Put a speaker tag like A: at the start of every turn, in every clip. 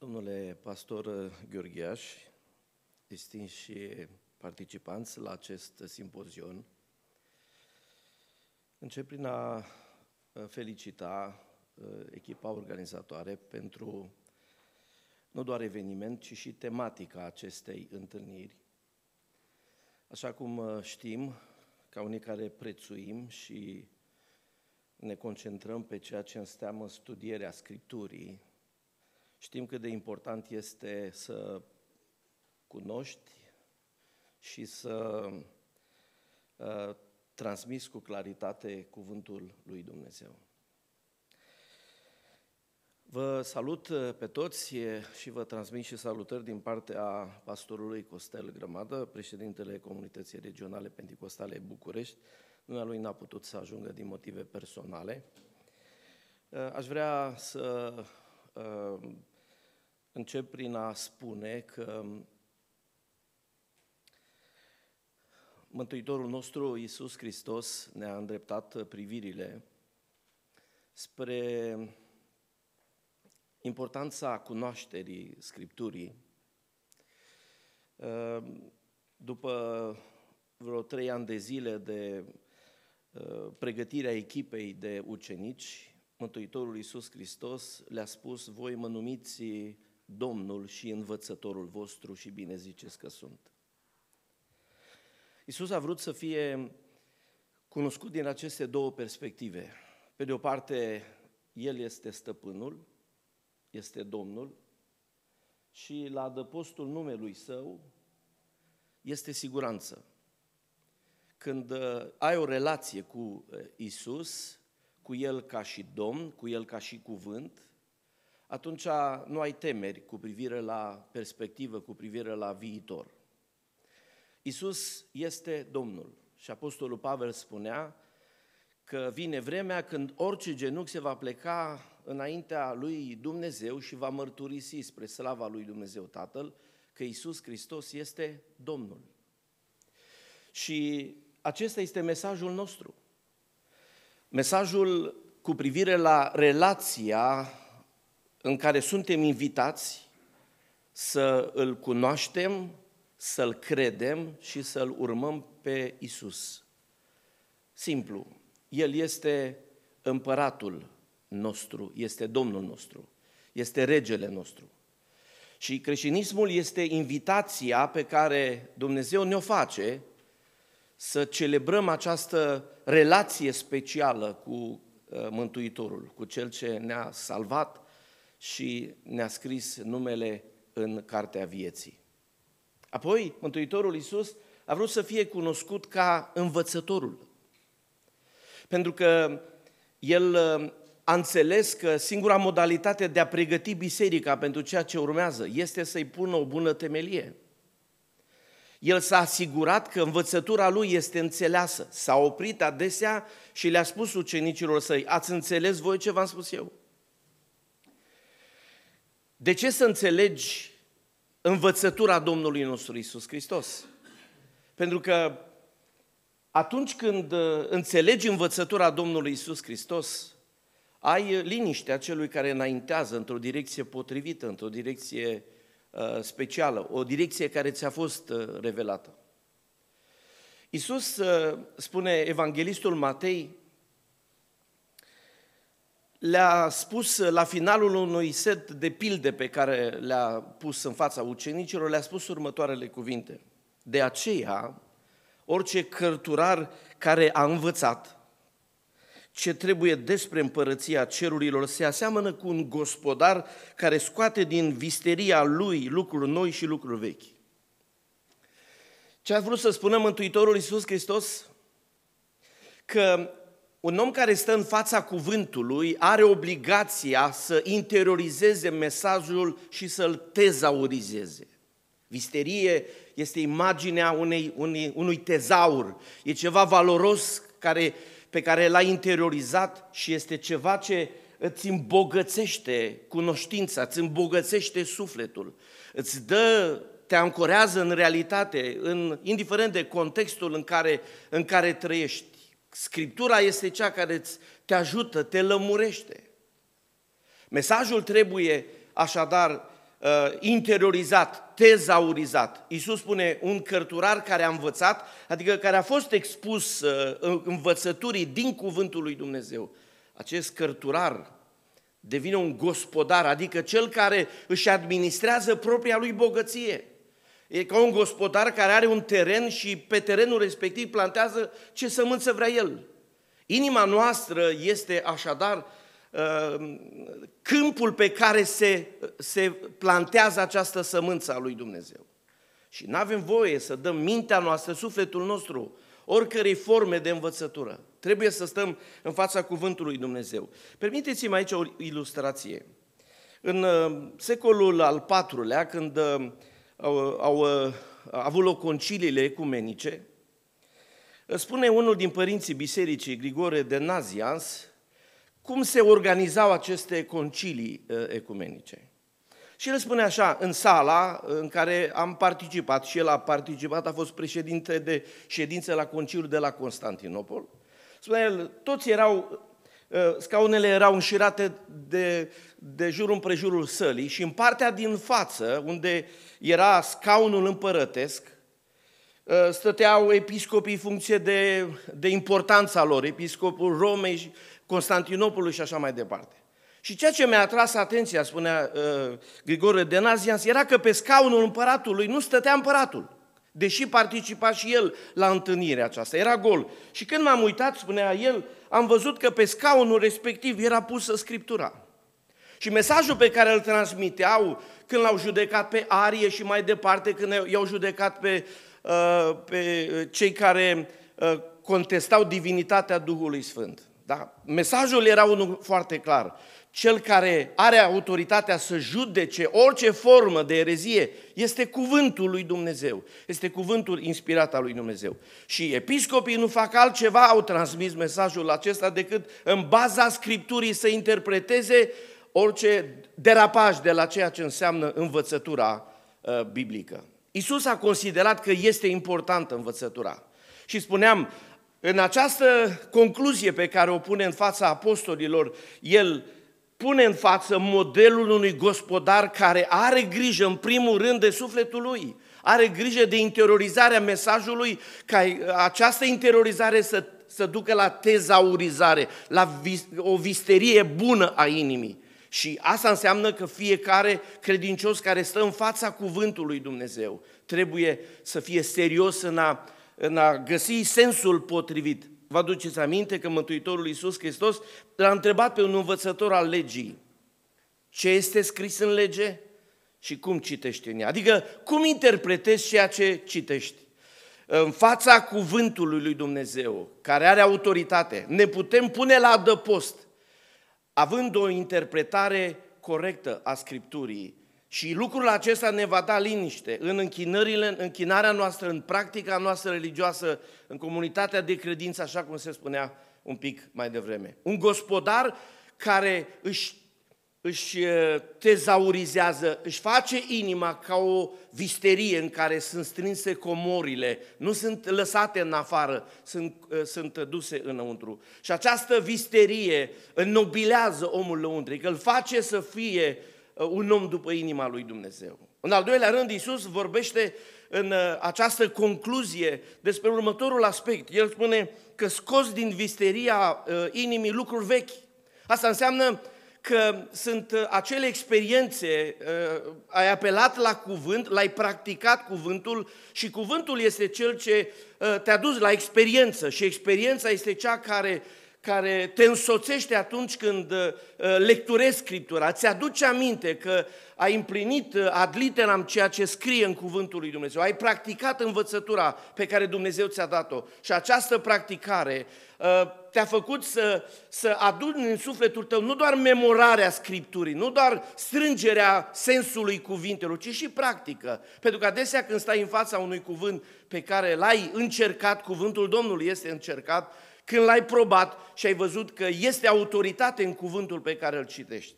A: Domnule pastor uh, Gheorgheaș, distinși participanți la acest simpozion, încep prin a uh, felicita uh, echipa organizatoare pentru nu doar eveniment, ci și tematica acestei întâlniri. Așa cum știm, ca unii care prețuim și ne concentrăm pe ceea ce înseamnă studierea Scripturii, Știm cât de important este să cunoști și să uh, transmiți cu claritate cuvântul lui Dumnezeu. Vă salut uh, pe toți și vă transmit și salutări din partea pastorului Costel Grămadă, președintele Comunității Regionale Pentecostale București. lui n-a putut să ajungă din motive personale. Uh, aș vrea să Ehm, încep prin a spune că Mântuitorul nostru, Iisus Hristos, ne-a îndreptat privirile spre importanța cunoașterii Scripturii. Ehm, după vreo trei ani de zile de ehm, pregătirea echipei de ucenici, Mântuitorul Iisus Hristos le-a spus, voi mă numiți Domnul și învățătorul vostru și bine ziceți că sunt. Iisus a vrut să fie cunoscut din aceste două perspective. Pe de o parte, El este stăpânul, este Domnul și la adăpostul numelui Său este siguranță. Când uh, ai o relație cu uh, Isus, cu El ca și Domn, cu El ca și cuvânt, atunci nu ai temeri cu privire la perspectivă, cu privire la viitor. Isus este Domnul și Apostolul Pavel spunea că vine vremea când orice genunchi se va pleca înaintea lui Dumnezeu și va mărturisi spre slava lui Dumnezeu Tatăl că Isus Hristos este Domnul. Și acesta este mesajul nostru. Mesajul cu privire la relația în care suntem invitați să îl cunoaștem, să-l credem și să-l urmăm pe Isus. Simplu, El este împăratul nostru, este Domnul nostru, este regele nostru. Și creștinismul este invitația pe care Dumnezeu ne-o face să celebrăm această relație specială cu uh, Mântuitorul, cu Cel ce ne-a salvat și ne-a scris numele în Cartea Vieții. Apoi, Mântuitorul Iisus a vrut să fie cunoscut ca învățătorul. Pentru că el uh, a înțeles că singura modalitate de a pregăti biserica pentru ceea ce urmează este să-i pună o bună temelie – el s-a asigurat că învățătura lui este înțeleasă. S-a oprit adesea și le-a spus ucenicilor săi, ați înțeles voi ce v-am spus eu? De ce să înțelegi învățătura Domnului nostru Isus Hristos? Pentru că atunci când uh, înțelegi învățătura Domnului Isus Hristos, ai liniștea celui care înaintează într-o direcție potrivită, într-o direcție uh, Uh, specială, o direcție care ți-a fost uh, revelată. Iisus uh, spune evanghelistul Matei, le-a spus la finalul unui set de pilde pe care le-a pus în fața ucenicilor, le-a spus următoarele cuvinte. De aceea, orice cărturar care a învățat ce trebuie despre împărăția cerurilor se aseamănă cu un gospodar care scoate din visteria lui lucruri noi și lucruri vechi. Ce a vrut să spună Mântuitorul Iisus Hristos? Că un om care stă în fața cuvântului are obligația să interiorizeze mesajul și să-l tezaurizeze. Visterie este imaginea unei, unei, unui tezaur, e ceva valoros care uh, pe care l-ai interiorizat și este ceva ce îți îmbogățește cunoștința, îți îmbogățește sufletul, îți dă, te ancorează în realitate, în, indiferent de contextul în care, în care trăiești. Scriptura este cea care îți, te ajută, te lămurește. Mesajul trebuie așadar Uh, interiorizat, tezaurizat. Iisus spune un cărturar care a învățat, adică care a fost expus uh, învățăturii din cuvântul lui Dumnezeu. Acest cărturar devine un gospodar, adică cel care își administrează propria lui bogăție. E ca un gospodar care are un teren și pe terenul respectiv plantează ce sămânță vrea el. Inima noastră este așadar Uh, câmpul pe care se, se plantează această sămânță a lui Dumnezeu. Și nu avem voie să dăm mintea noastră, sufletul nostru, oricărei forme de învățătură. Trebuie să stăm în fața cuvântului Dumnezeu. Permiteți-mi aici o ilustrație. În uh, secolul al IV-lea, când uh, au, au, au avut loc conciliile ecumenice, spune unul din părinții bisericii, Grigore de Nazians, cum se organizau aceste concilii uh, ecumenice. Și el spune așa, în sala uh, în care am participat, și el a participat, a fost președinte de ședință la Conciliul de la Constantinopol, spune el, toți erau, uh, scaunele erau înșirate de, de jur împrejurul sălii și în partea din față, unde era scaunul împărătesc, stăteau episcopii în funcție de, de importanța lor, episcopul Romei Constantinopolului și așa mai departe. Și ceea ce mi-a atras atenția, spunea uh, Grigore de Nazians, era că pe scaunul împăratului nu stătea împăratul, deși participa și el la întâlnirea aceasta, era gol. Și când m-am uitat, spunea el, am văzut că pe scaunul respectiv era pusă Scriptura. Și mesajul pe care îl transmiteau când l-au judecat pe Arie și mai departe, când i-au judecat pe, uh, pe cei care uh, contestau divinitatea Duhului Sfânt. Da? Mesajul era unul foarte clar. Cel care are autoritatea să judece orice formă de erezie este cuvântul lui Dumnezeu. Este cuvântul inspirat al lui Dumnezeu. Și episcopii nu fac altceva, au transmis mesajul acesta decât în baza Scripturii să interpreteze orice derapaj de la ceea ce înseamnă învățătura uh, biblică. Isus a considerat că este importantă învățătura. Și spuneam, în această concluzie pe care o pune în fața apostolilor, el pune în față modelul unui gospodar care are grijă, în primul rând, de sufletul lui. Are grijă de interiorizarea mesajului, ca această interiorizare să, să ducă la tezaurizare, la vis, o visterie bună a inimii. Și asta înseamnă că fiecare credincios care stă în fața cuvântului Dumnezeu trebuie să fie serios în a în a găsi sensul potrivit. Vă aduceți aminte că Mântuitorul Iisus Hristos l-a întrebat pe un învățător al legii ce este scris în lege și cum citești în ea. Adică cum interpretezi ceea ce citești. În fața cuvântului lui Dumnezeu, care are autoritate, ne putem pune la adăpost, având o interpretare corectă a Scripturii și lucrul acesta ne va da liniște în închinările, în închinarea noastră, în practica noastră religioasă, în comunitatea de credință, așa cum se spunea un pic mai devreme. Un gospodar care își, își uh, tezaurizează, își face inima ca o visterie în care sunt strânse comorile, nu sunt lăsate în afară, sunt, uh, sunt duse înăuntru. Și această visterie înnobilează omul lăuntric, îl face să fie uh, Uh, un om după inima lui Dumnezeu. În al doilea rând, Iisus vorbește în uh, această concluzie despre următorul aspect. El spune că scos din visteria uh, inimii lucruri vechi. Asta înseamnă că sunt acele experiențe, ai apelat la cuvânt, l-ai practicat cuvântul și cuvântul este cel ce te-a dus la experiență și experiența este cea care care te însoțește atunci când uh, lecturezi Scriptura, îți aduce aminte că ai împlinit uh, ad literam ceea ce scrie în cuvântul lui Dumnezeu, ai practicat învățătura pe care Dumnezeu ți-a dat-o și această practicare uh, te-a făcut să, să aduni în sufletul tău nu doar memorarea Scripturii, nu doar strângerea sensului cuvintelor, ci și practică. Pentru că adesea când stai în fața unui cuvânt pe care l-ai încercat, cuvântul Domnului este încercat, când l-ai probat și ai văzut că este autoritate în cuvântul pe care îl citești.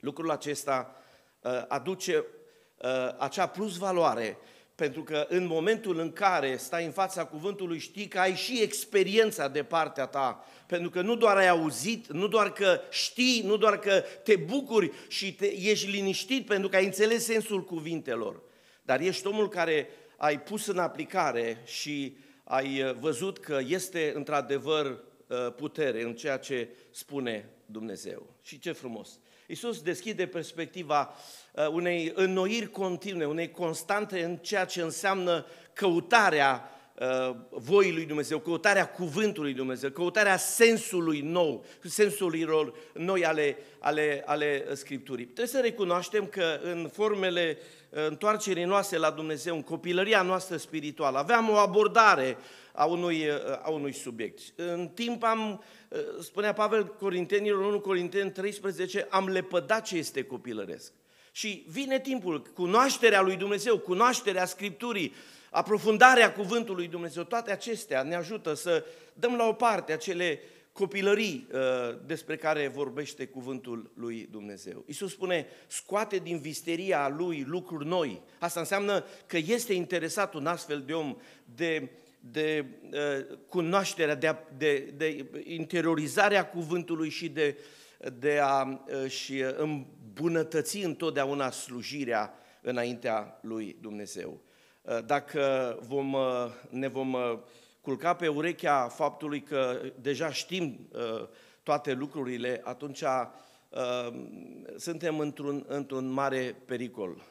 A: Lucrul acesta uh, aduce uh, acea plus valoare, pentru că în momentul în care stai în fața cuvântului știi că ai și experiența de partea ta, pentru că nu doar ai auzit, nu doar că știi, nu doar că te bucuri și te, ești liniștit pentru că ai înțeles sensul cuvintelor, dar ești omul care ai pus în aplicare și uh, ai uh, văzut că este într-adevăr uh, putere în ceea ce spune Dumnezeu. Și ce frumos! Iisus deschide perspectiva uh, unei înnoiri continue, unei constante în ceea ce înseamnă căutarea Uh, voii lui Dumnezeu, căutarea cuvântului Dumnezeu, căutarea sensului nou, sensurilor noi ale, ale, ale Scripturii. Trebuie să recunoaștem că în formele uh, întoarcerii noastre la Dumnezeu, în copilăria noastră spirituală, aveam o abordare a unui, uh, a unui subiect. În timp am, spunea Pavel Corintenilor, 1 Corinteni 13, am lepădat ce este copilăresc. Și vine timpul, cunoașterea lui Dumnezeu, cunoașterea Scripturii, aprofundarea cuvântului Dumnezeu, toate acestea ne ajută să dăm la o parte acele copilării uh, despre care vorbește cuvântul lui Dumnezeu. Iisus spune, scoate din visteria lui lucruri noi. Asta înseamnă că este interesat un astfel de om de, de uh, cunoașterea, de, de, de interiorizarea cuvântului și de, de a uh, și îmbunătăți întotdeauna slujirea înaintea lui Dumnezeu. Uh, dacă vom, uh, ne vom uh, culca pe urechea faptului că deja știm toate lucrurile, atunci suntem într-un, într-un mare pericol.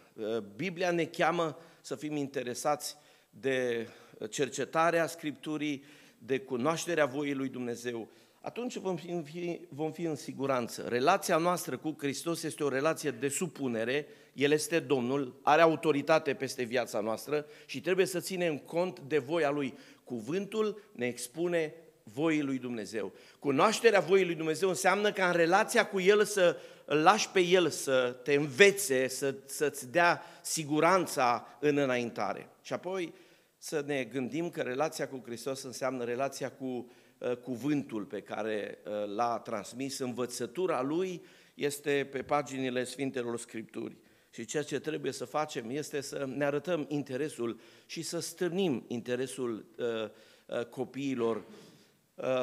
A: Biblia ne cheamă să fim interesați de cercetarea Scripturii, de cunoașterea voii lui Dumnezeu, atunci vom fi, vom fi în siguranță. Relația noastră cu Hristos este o relație de supunere, El este Domnul, are autoritate peste viața noastră și trebuie să ținem cont de voia Lui. Cuvântul ne expune voii lui Dumnezeu. Cunoașterea voii lui Dumnezeu înseamnă ca în relația cu El să îl lași pe El să te învețe, să, să-ți dea siguranța în înaintare. Și apoi să ne gândim că relația cu Hristos înseamnă relația cu Uh, cuvântul pe care uh, l-a transmis, învățătura lui este pe paginile Sfintelor Scripturi. Și ceea ce trebuie să facem este să ne arătăm interesul și să stârnim interesul uh, copiilor.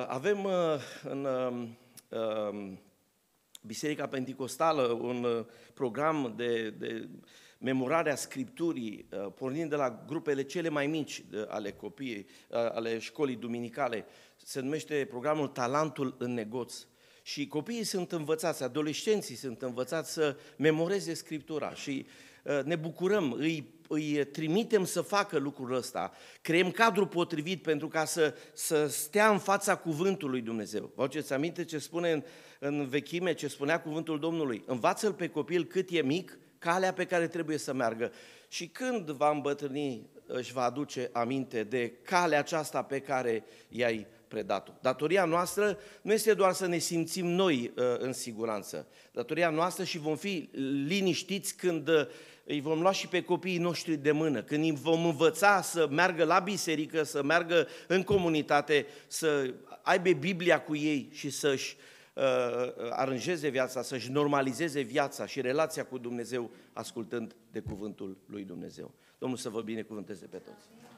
A: Avem în um, um, Biserica Pentecostală un program de, de memorarea Scripturii, uh, pornind de la grupele cele mai mici uh, ale copiii, uh, ale școlii duminicale, se numește programul Talentul în negoț. Și copiii sunt învățați, adolescenții sunt învățați să memoreze Scriptura și ne bucurăm, îi, îi trimitem să facă lucrul ăsta, creăm cadrul potrivit pentru ca să, să stea în fața cuvântului Dumnezeu. Vă aduceți aminte ce spune în, în vechime, ce spunea cuvântul Domnului? Învață-l pe copil cât e mic calea pe care trebuie să meargă. Și când va îmbătrâni, își va aduce aminte de calea aceasta pe care i-ai predat-o. Datoria noastră nu este doar să ne simțim noi uh, în siguranță. Datoria noastră și vom fi liniștiți când uh, îi vom lua și pe copiii noștri de mână, când îi vom învăța să meargă la biserică, să meargă în comunitate, să aibă Biblia cu ei și să-și uh, Uh, uh, aranjeze viața, să-și normalizeze viața și relația cu Dumnezeu ascultând de cuvântul lui Dumnezeu. Domnul să vă binecuvânteze pe toți.